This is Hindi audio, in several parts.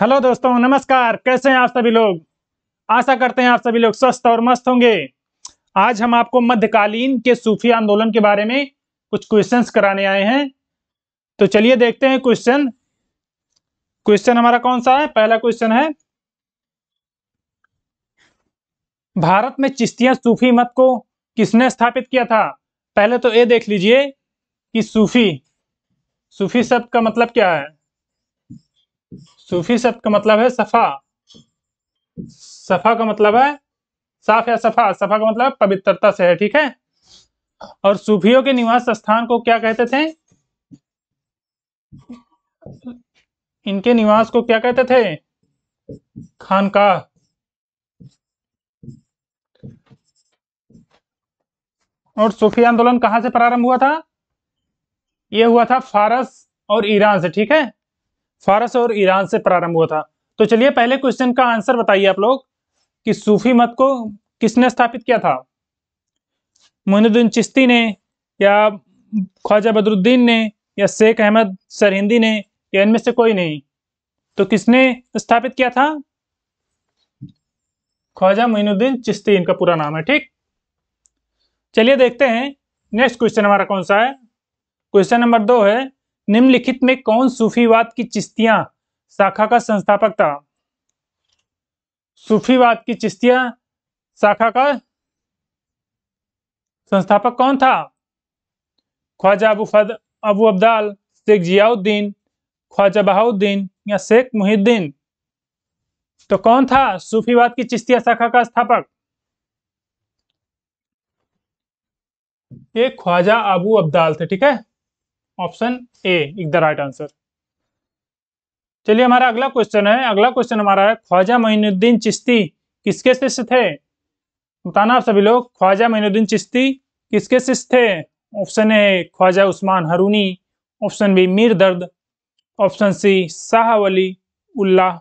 हेलो दोस्तों नमस्कार कैसे हैं आप सभी लोग आशा करते हैं आप सभी लोग स्वस्थ और मस्त होंगे आज हम आपको मध्यकालीन के सूफी आंदोलन के बारे में कुछ क्वेश्चंस कराने आए हैं तो चलिए देखते हैं क्वेश्चन क्वेश्चन हमारा कौन सा है पहला क्वेश्चन है भारत में चिश्तिया सूफी मत को किसने स्थापित किया था पहले तो ये देख लीजिए कि सूफी सूफी शब्द का मतलब क्या है सूफी शब्द का मतलब है सफा सफा का मतलब है साफ या सफा सफा का मतलब पवित्रता से है ठीक है और सूफियों के निवास स्थान को क्या कहते थे इनके निवास को क्या कहते थे खानका और सूफी आंदोलन कहां से प्रारंभ हुआ था यह हुआ था फारस और ईरान से ठीक है फारस और ईरान से प्रारंभ हुआ था तो चलिए पहले क्वेश्चन का आंसर बताइए आप लोग कि सूफी मत को किसने स्थापित किया था मोहनुद्दीन चिश्ती ने या ख्वाजा बदरुद्दीन ने या शेख अहमद सरहिंदी ने या इनमें से कोई नहीं तो किसने स्थापित किया था ख्वाजा मोहनुद्दीन चिश्ती इनका पूरा नाम है ठीक चलिए देखते हैं नेक्स्ट क्वेश्चन हमारा कौन सा है क्वेश्चन नंबर दो है निम्नलिखित में कौन सूफीवाद की चिश्तियां शाखा का संस्थापक था सूफीवाद की चिश्तियां शाखा का संस्थापक कौन था ख्वाजा अबू फद अबू अब्दाल शेख जियाउद्दीन ख्वाजा बहाउद्दीन या शेख मुहिद्दीन तो कौन था सूफीवाद की चिश्तिया शाखा का स्थापक ये ख्वाजा अबू अब्दाल थे ठीक है option A is the right answer चलिए हमारा अगला क्वेश्चन है अगला क्वेश्चन हमारा है ख्वाजा मोहिनुद्दीन चिश्ती किसके शिष्य थे बताना आप सभी लोग ख्वाजा मोहिनुद्दीन चिश्ती किसके शिष्य थे option A Khwaja Usman Harooni option B Mir Dard option C Shah Ullah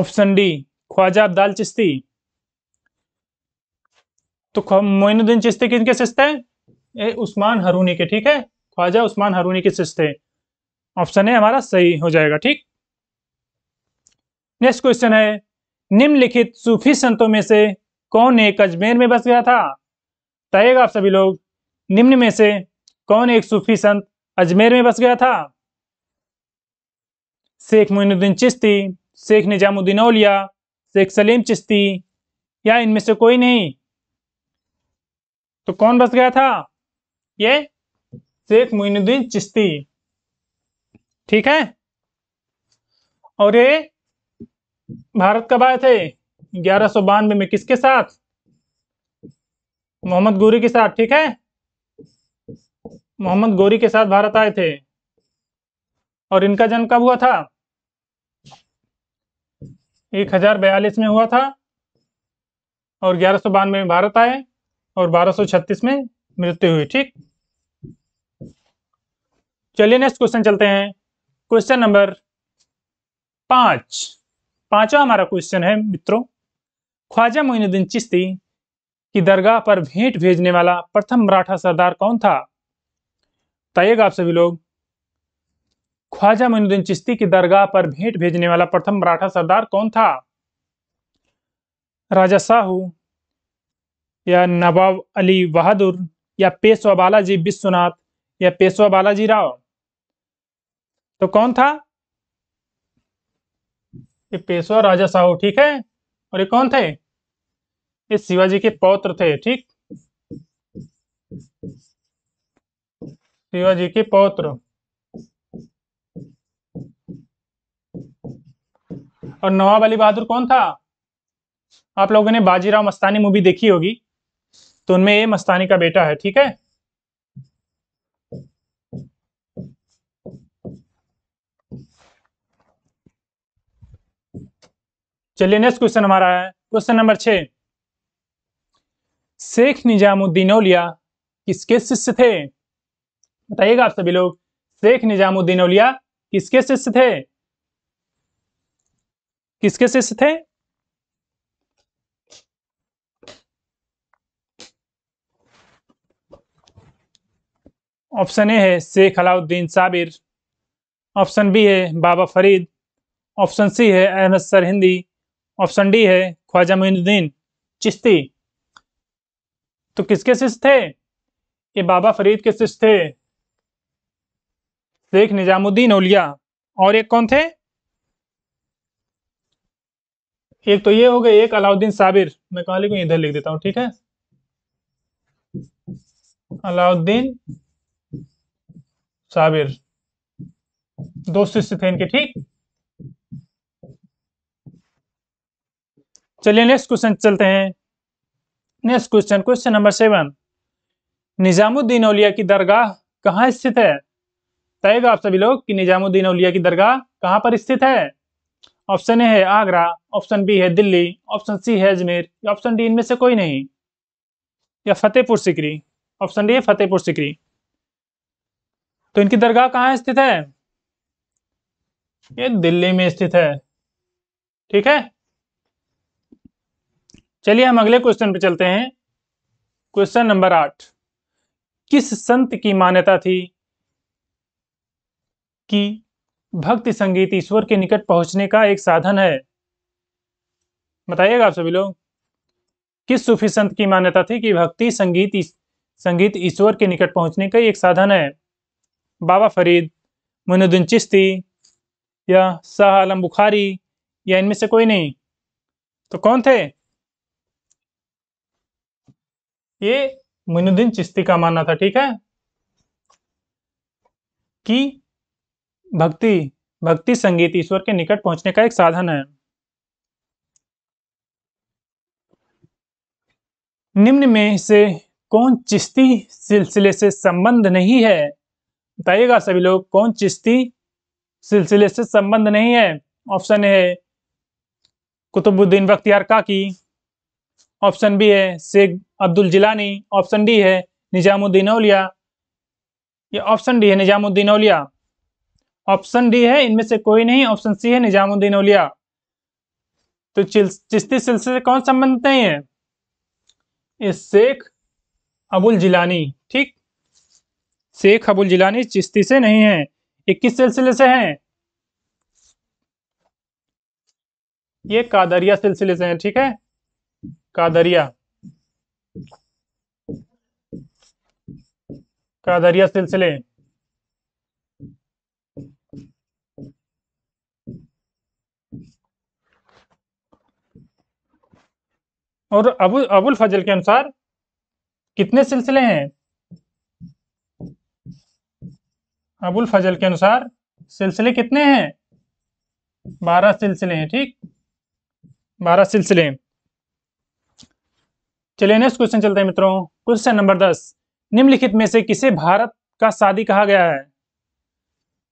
option D Khwaja Abdal Chishti तो मोइनुद्दीन चिश्ती किनके शिष्य थे ए उस्मान हरूनी के ठीक है ख्वाजा उस्मान हारूनी के शिष्य थे ऑप्शन ए हमारा सही हो जाएगा ठीक नेक्स्ट क्वेश्चन है निम्नलिखित सूफी संतों में से कौन एक अजमेर में बस गया था बताइएगा आप सभी लोग निम्न में से कौन एक सूफी संत अजमेर में बस गया था शेख मोइनुद्दीन चिश्ती शेख निजामुद्दीन औलिया शेख सलीम चिश्ती या इनमें से कोई नहीं तो कौन बस गया था ये शेख मोइनुद्दीन चिश्ती ठीक है और ये भारत कब आए थे ग्यारह सौ बानवे में किसके साथ मोहम्मद गोरी के साथ ठीक है मोहम्मद गोरी के साथ भारत आए थे और इनका जन्म कब हुआ था एक हजार बयालीस में हुआ था और ग्यारह सौ बानवे में भारत आए और बारह सौ छत्तीस में मृत्यु हुई ठीक चलिए नेक्स्ट क्वेश्चन चलते हैं क्वेश्चन नंबर पांच पांचवा हमारा क्वेश्चन है मित्रों ख्वाजा मोइनुद्दीन चिश्ती की दरगाह पर भेंट भेजने वाला प्रथम मराठा सरदार कौन था बताइएगा आप सभी लोग ख्वाजा मोइनुद्दीन चिश्ती की दरगाह पर भेंट भेजने वाला प्रथम मराठा सरदार कौन था राजा साहू या नवाब अली बहादुर या पेशवा बालाजी विश्वनाथ या पेशवा बालाजी राव तो कौन था ये पेशवा राजा साहू ठीक है और ये कौन थे ये शिवाजी के पौत्र थे ठीक शिवाजी के पौत्र और नवाब अली बहादुर कौन था आप लोगों ने बाजीराव मस्तानी मूवी देखी होगी तो उनमें ये मस्तानी का बेटा है ठीक है चलिए नेक्स्ट क्वेश्चन हमारा है क्वेश्चन नंबर छः शेख निजामुद्दीन औलिया किसके शिष्य थे बताइएगा आप सभी लोग शेख निजामुद्दीन औलिया किसके शिष्य थे किसके शिष्य थे ऑप्शन ए है शेख अलाउद्दीन साबिर ऑप्शन बी है बाबा फरीद ऑप्शन सी है Ahmad Sirhindi option D है ख्वाजा मोइनुद्दीन चिश्ती तो किसके शिष्य थे ये बाबा फरीद के शिष्य थे शेख निजामुद्दीन औलिया और एक कौन थे एक तो ये हो गए एक अलाउद्दीन साबिर मैं कहा लिखू इधर लिख देता हूं ठीक है अलाउद्दीन साबिर दो शिष्य थे इनके ठीक चलिए नेक्स्ट क्वेश्चन चलते हैं next question question number seven Nizamuddin Auliya की दरगाह कहाँ स्थित है तयगा आप सभी लोग कि निजामुद्दीन औलिया की दरगाह कहाँ पर स्थित है ऑप्शन ए है आगरा ऑप्शन बी है दिल्ली ऑप्शन सी है अजमेर ऑप्शन डी इनमें से कोई नहीं या फतेहपुर सिकरी ऑप्शन डी है फतेहपुर सिकरी तो इनकी दरगाह कहाँ स्थित है ये दिल्ली में स्थित है ठीक है चलिए हम अगले क्वेश्चन पे चलते हैं क्वेश्चन नंबर आठ किस संत की मान्यता थी कि भक्ति संगीत ईश्वर के निकट पहुंचने का एक साधन है बताइएगा आप सभी लोग किस सूफी संत की मान्यता थी कि भक्ति संगीत संगीत ईश्वर के निकट पहुंचने का एक साधन है बाबा फरीद मुनुद्दीन चिश्ती या शाह आलम बुखारी या इनमें से कोई नहीं तो कौन थे ये मुनुद्दीन चिश्ती का मानना था ठीक है कि भक्ति भक्ति संगीत ईश्वर के निकट पहुंचने का एक साधन है निम्न में से कौन चिश्ती सिलसिले से संबंध नहीं है बताइएगा सभी लोग कौन चिश्ती सिलसिले से संबंध नहीं है ऑप्शन है कुतुबुद्दीन बख्तियार काकी ऑप्शन बी है शेख अब्दुल जिलानी ऑप्शन डी है निजामुद्दीन औलिया ये ऑप्शन डी है निजामुद्दीन औलिया ऑप्शन डी है इनमें से कोई नहीं ऑप्शन सी है निजामुद्दीन औलिया तो चिश्ती सिलसिले से कौन संबंधित नहीं है ये शेख अबुल जिलानी ठीक शेख अबुल जिलानी चिश्ती से नहीं है ये किस सिलसिले से हैं ये कादरिया सिलसिले से हैं ठीक है कादरिया कादरिया सिलसिले और अबुल अबुल फजल के अनुसार कितने सिलसिले हैं अबुल फजल के अनुसार सिलसिले कितने हैं बारह सिलसिले हैं ठीक बारह सिलसिले हैं चलिए नेक्स्ट क्वेश्चन चलते हैं मित्रों क्वेश्चन नंबर दस निम्नलिखित में से किसे भारत का शादी कहा गया है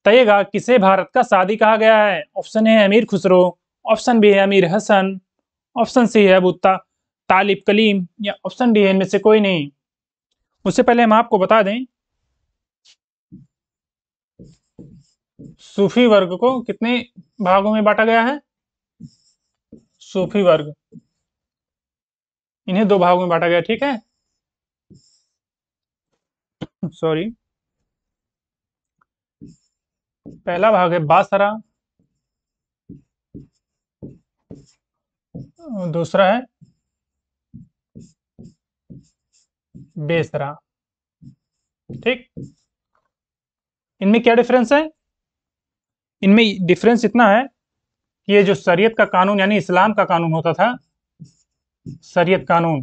तयेगा किसे भारत का शादी कहा गया है ऑप्शन है अमीर खुसरो ऑप्शन बी है अमीर हसन ऑप्शन सी है अबूता तालिब कलीम या ऑप्शन डी है इनमें से कोई नहीं उससे पहले हम आपको बता दें सूफी वर्ग को कितने भागों में बांटा गया है सूफी वर्ग इन्हें दो भागों में बांटा गया ठीक है सॉरी पहला भाग है बासरा दूसरा है बेसरा ठीक इनमें क्या डिफरेंस है इनमें डिफरेंस इतना है कि ये जो शरीयत का कानून यानी इस्लाम का कानून होता था शरीयत कानून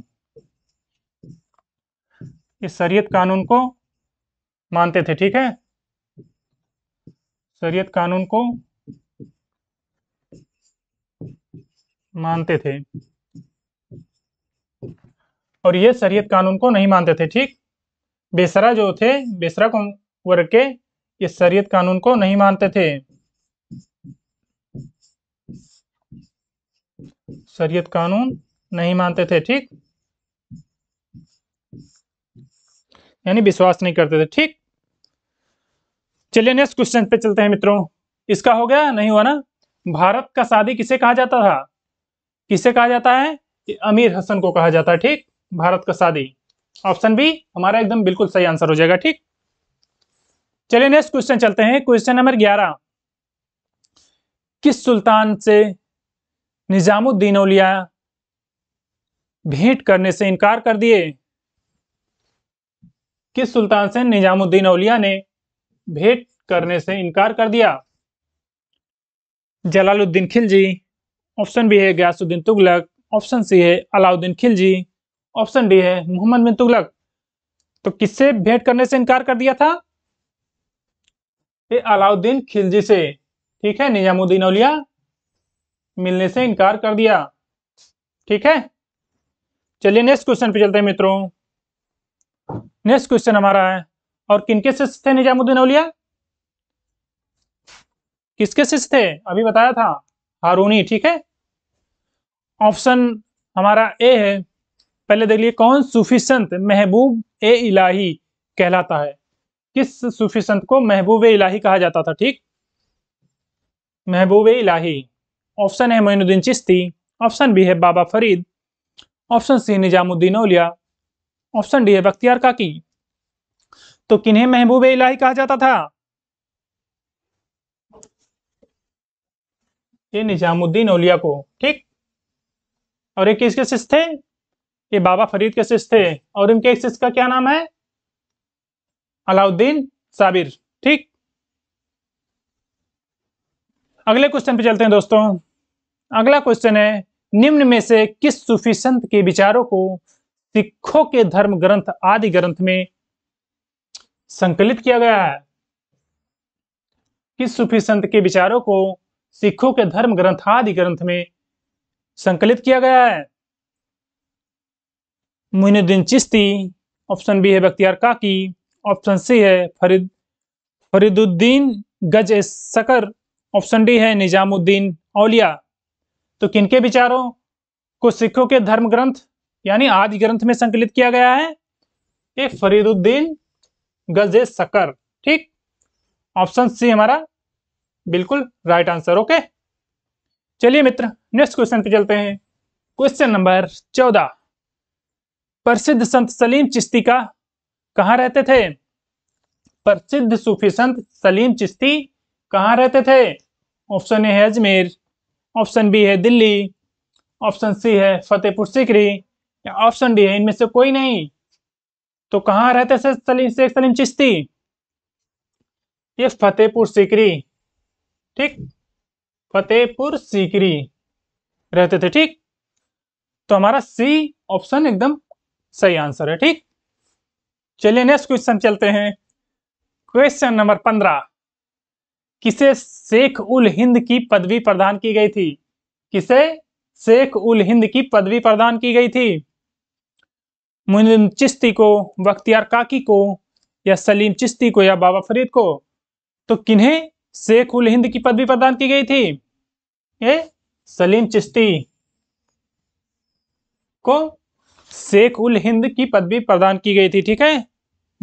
इस शरीयत कानून को मानते थे ठीक है शरीयत कानून को मानते थे और ये शरीयत कानून को नहीं मानते थे ठीक बेसरा जो थे बेसरा वर्ग के इस शरीयत कानून को नहीं मानते थे शरीयत कानून नहीं मानते थे ठीक यानी विश्वास नहीं करते थे ठीक चलिए नेक्स्ट क्वेश्चन पे चलते हैं मित्रों इसका हो गया नहीं हुआ ना भारत का शादी किसे कहा जाता था किसे कहा जाता है अमीर हसन को कहा जाता है ठीक भारत का शादी ऑप्शन बी हमारा एकदम बिल्कुल सही आंसर हो जाएगा ठीक चलिए नेक्स्ट क्वेश्चन चलते हैं क्वेश्चन नंबर ग्यारह किस सुल्तान से निजामुद्दीन औलिया भेंट करने से इनकार कर दिए किस सुल्तान से निजामुद्दीन औलिया ने भेंट करने से इनकार कर दिया जलालुद्दीन खिलजी ऑप्शन बी है गयासुद्दीन तुगलक ऑप्शन सी है अलाउद्दीन खिलजी ऑप्शन डी है मोहम्मद बिन तुगलक तो किससे भेंट करने से इनकार कर दिया था ये अलाउद्दीन खिलजी से ठीक है निजामुद्दीन औलिया मिलने से इनकार कर दिया ठीक है चलिए नेक्स्ट क्वेश्चन पे चलते हैं मित्रों नेक्स्ट क्वेश्चन हमारा है और किनके शिष्य थे निजामुद्दीन अलिया किसके शिष्य थे अभी बताया था हारूनी ठीक है ऑप्शन हमारा ए है पहले देख लिए कौन सूफी संत महबूब ए इलाही कहलाता है किस सूफी संत को महबूब इलाही कहा जाता था ठीक महबूब इलाही ऑप्शन है मोइनुद्दीन चिश्ती ऑप्शन बी है Baba Farid option C Nizamuddin Auliya option D है बख्तियार काकी तो किन्हें महबूब इलाही कहा जाता था ये निजामुद्दीन औलिया को ठीक और ये किसके शिष्य थे ये बाबा फरीद के शिष्य थे और इनके एक शिष्य का क्या नाम है अलाउद्दीन साबिर ठीक अगले क्वेश्चन पे चलते हैं दोस्तों अगला क्वेश्चन है निम्न में से किस सूफी संत के विचारों को सिखों के धर्म ग्रंथ आदि ग्रंथ में संकलित किया गया है किस सूफी संत के विचारों को सिखों के धर्म ग्रंथ आदि ग्रंथ में संकलित किया गया है मोइनुद्दीन चिश्ती ऑप्शन बी है बख्तियार काकी ऑप्शन सी है फरीद फरीदुद्दीन गज सकर ऑप्शन डी है निजामुद्दीन औलिया तो किनके विचारों को सिखों के धर्म ग्रंथ यानी आदि ग्रंथ में संकलित किया गया है ये फरीदुद्दीन गजे सकर ठीक ऑप्शन सी हमारा बिल्कुल राइट आंसर ओके चलिए मित्र नेक्स्ट क्वेश्चन पे चलते हैं क्वेश्चन नंबर चौदह प्रसिद्ध संत सलीम चिश्ती का कहाँ रहते थे प्रसिद्ध सूफी संत सलीम चिश्ती कहाँ रहते थे ऑप्शन ए है अजमेर ऑप्शन बी है दिल्ली ऑप्शन सी है फतेहपुर सिकरी या ऑप्शन डी है इनमें से कोई नहीं तो कहाँ रहते थे सलीम शेख सलीम चिश्ती ये फतेहपुर सिकरी ठीक फतेहपुर सिकरी रहते थे ठीक तो हमारा सी ऑप्शन एकदम सही आंसर है ठीक चलिए नेक्स्ट क्वेश्चन चलते हैं क्वेश्चन नंबर पंद्रह किसे शेख उल हिंद की पदवी प्रदान की गई थी किसे शेख उल हिंद की पदवी प्रदान की गई थी मुनिम चिश्ती को बख्तियार काकी को या सलीम चिश्ती को या बाबा फरीद को तो किन्हें शेख उल हिंद की पदवी प्रदान की गई थी ए? सलीम चिश्ती को शेख उल हिंद की पदवी प्रदान की गई थी ठीक है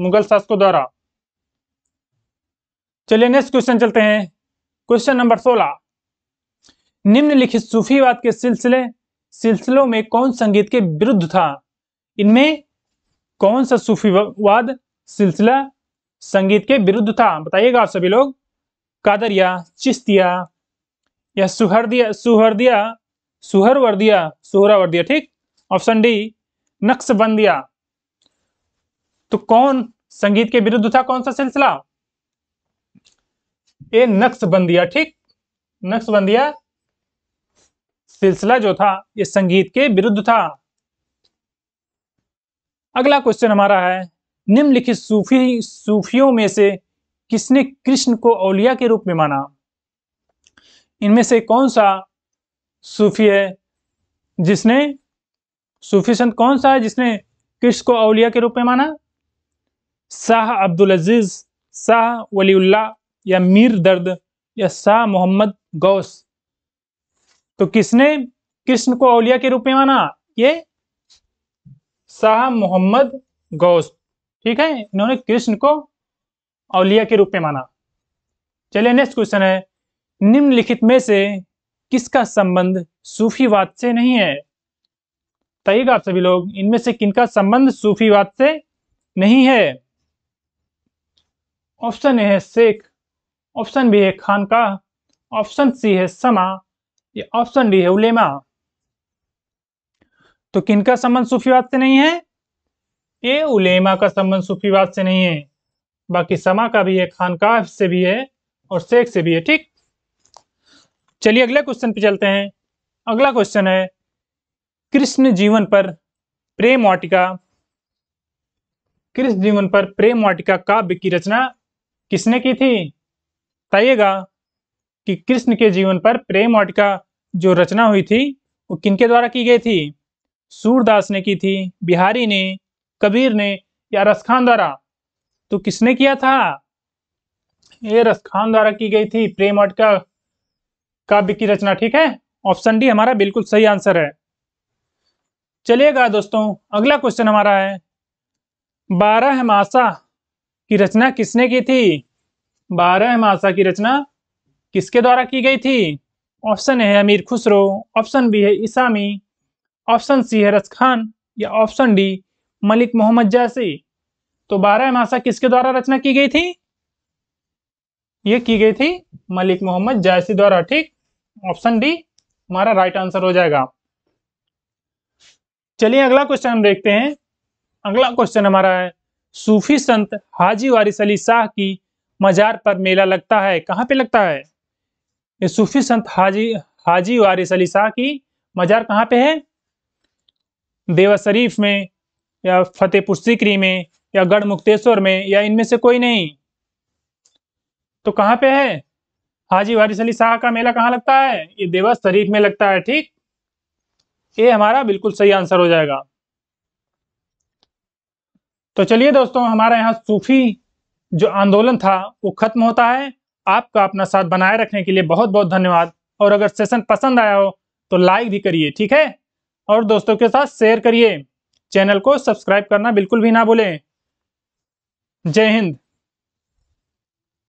मुगल शासकों द्वारा चलिए नेक्स्ट क्वेश्चन चलते हैं क्वेश्चन नंबर सोलह निम्नलिखित सूफीवाद के सिलसिले सिलसिलों में कौन संगीत के विरुद्ध था इनमें कौन सा सूफीवाद सिलसिला संगीत के विरुद्ध था बताइएगा आप सभी लोग कादरिया चिश्तिया या सुहरदिया सुहरदिया सुहरवर्दिया सुहरावर्दिया ठीक ऑप्शन डी नक्शबंदिया तो कौन संगीत के विरुद्ध था कौन सा सिलसिला ये नक्शबंदिया ठीक नक्शबंदिया सिलसिला जो था ये संगीत के विरुद्ध था अगला क्वेश्चन हमारा है निम्नलिखित सूफी सूफियों में से किसने कृष्ण को औलिया के रूप में माना इनमें से कौन सा सूफी है जिसने सूफी संत कौन सा है जिसने कृष्ण को औलिया के रूप में माना शाह अब्दुल अजीज शाह वलीउल्लाह या मीर दर्द या शाह मोहम्मद गौस तो किसने कृष्ण को औलिया के रूप में माना ये शाह मोहम्मद गौस ठीक है इन्होंने कृष्ण को औलिया के रूप में माना चलिए नेक्स्ट क्वेश्चन है निम्नलिखित में से किसका संबंध सूफीवाद से नहीं है तयगा आप सभी लोग इनमें से किनका संबंध सूफीवाद से नहीं है ऑप्शन ए है शेख ऑप्शन बी है खानका ऑप्शन सी है समा या ऑप्शन डी है उलेमा तो किनका संबंध सूफीवाद से नहीं है ए उलेमा का संबंध सूफीवाद से नहीं है बाकी समा का भी है खानका से भी है और शेख से भी है ठीक चलिए अगले क्वेश्चन पे चलते हैं अगला क्वेश्चन है कृष्ण जीवन पर प्रेम वाटिका कृष्ण जीवन पर प्रेम वाटिका काव्य की रचना किसने की थी बताइएगा कि कृष्ण के जीवन पर प्रेम वाटिका जो रचना हुई थी वो किनके द्वारा की गई थी सूरदास ने की थी बिहारी ने कबीर ने या रसखान द्वारा तो किसने किया था ये रसखान द्वारा की गई थी प्रेम वाटिका काव्य की रचना ठीक है ऑप्शन डी हमारा बिल्कुल सही आंसर है चलिएगा दोस्तों अगला क्वेश्चन हमारा है बारह मासा की रचना किसने की थी बारह मासा की रचना किसके द्वारा की गई थी ऑप्शन है अमीर खुसरो ऑप्शन बी है इसामी ऑप्शन सी है रस खान या ऑप्शन डी मलिक मोहम्मद जैसी तो बारह मासा किसके द्वारा रचना की गई थी ये की गई थी मलिक मोहम्मद जैसी द्वारा ठीक ऑप्शन डी हमारा राइट आंसर हो जाएगा चलिए अगला क्वेश्चन हम देखते हैं अगला क्वेश्चन हमारा है सूफी संत हाजी वारिस अली शाह की मजार पर मेला लगता है कहाँ पे लगता है ये सूफी संत हाजी हाजी वारिस अली शाह की मजार कहाँ पे है देवा शरीफ में या फतेहपुर सिकरी में या गढ़ मुक्तेश्वर में या इनमें से कोई नहीं तो कहाँ पे है हाजी वारिस अली शाह का मेला कहाँ लगता है ये देवा शरीफ में लगता है ठीक ये हमारा बिल्कुल सही आंसर हो जाएगा तो चलिए दोस्तों हमारा यहाँ सूफी जो आंदोलन था वो खत्म होता है आपका अपना साथ बनाए रखने के लिए बहुत बहुत धन्यवाद और अगर सेशन पसंद आया हो तो लाइक भी करिए ठीक है और दोस्तों के साथ शेयर करिए चैनल को सब्सक्राइब करना बिल्कुल भी ना भूलें जय हिंद